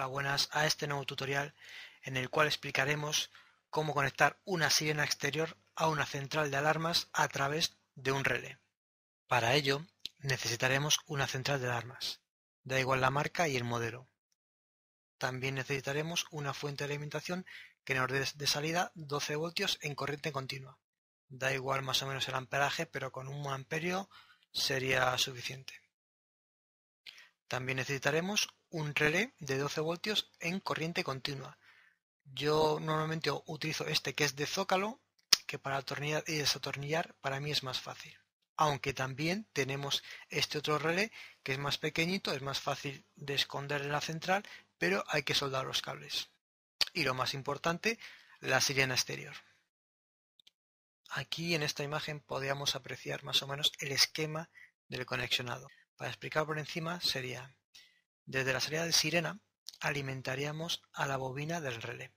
Hola buenas a este nuevo tutorial en el cual explicaremos cómo conectar una sirena exterior a una central de alarmas a través de un relé. Para ello necesitaremos una central de alarmas, da igual la marca y el modelo. También necesitaremos una fuente de alimentación que nos dé de salida 12 voltios en corriente continua. Da igual más o menos el amperaje, pero con un amperio sería suficiente. También necesitaremos un relé de 12 voltios en corriente continua. Yo normalmente utilizo este que es de zócalo, que para atornillar y desatornillar para mí es más fácil. Aunque también tenemos este otro relé que es más pequeñito, es más fácil de esconder en la central, pero hay que soldar los cables. Y lo más importante, la sirena exterior. Aquí en esta imagen podríamos apreciar más o menos el esquema del conexionado. Para explicar por encima sería desde la salida de Sirena alimentaríamos a la bobina del relé.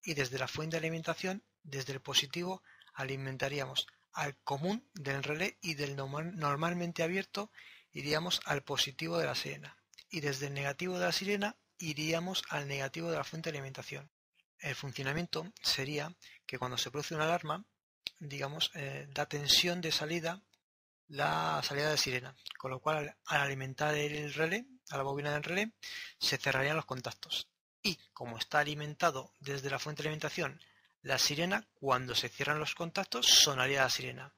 Y desde la fuente de alimentación, desde el positivo, alimentaríamos al común del relé y del normalmente abierto iríamos al positivo de la sirena. Y desde el negativo de la sirena iríamos al negativo de la fuente de alimentación. El funcionamiento sería que cuando se produce una alarma, digamos, eh, da tensión de salida la salida de sirena, con lo cual al alimentar el relé a la bobina del relé, se cerrarían los contactos. Y, como está alimentado desde la fuente de alimentación, la sirena, cuando se cierran los contactos, sonaría la sirena.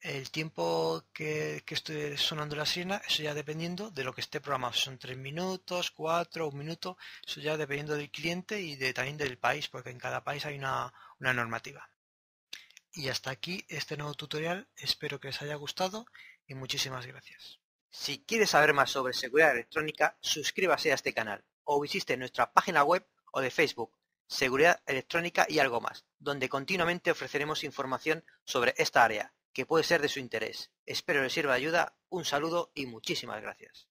El tiempo que, esté sonando la sirena, eso ya dependiendo de lo que esté programado. Son tres minutos, cuatro, un minuto, eso ya dependiendo del cliente y de, también del país, porque en cada país hay una, una normativa. Y hasta aquí este nuevo tutorial. Espero que les haya gustado y muchísimas gracias. Si quieres saber más sobre seguridad electrónica, suscríbase a este canal o visite nuestra página web o de Facebook, Seguridad Electrónica y algo más, donde continuamente ofreceremos información sobre esta área, que puede ser de su interés. Espero les sirva de ayuda, un saludo y muchísimas gracias.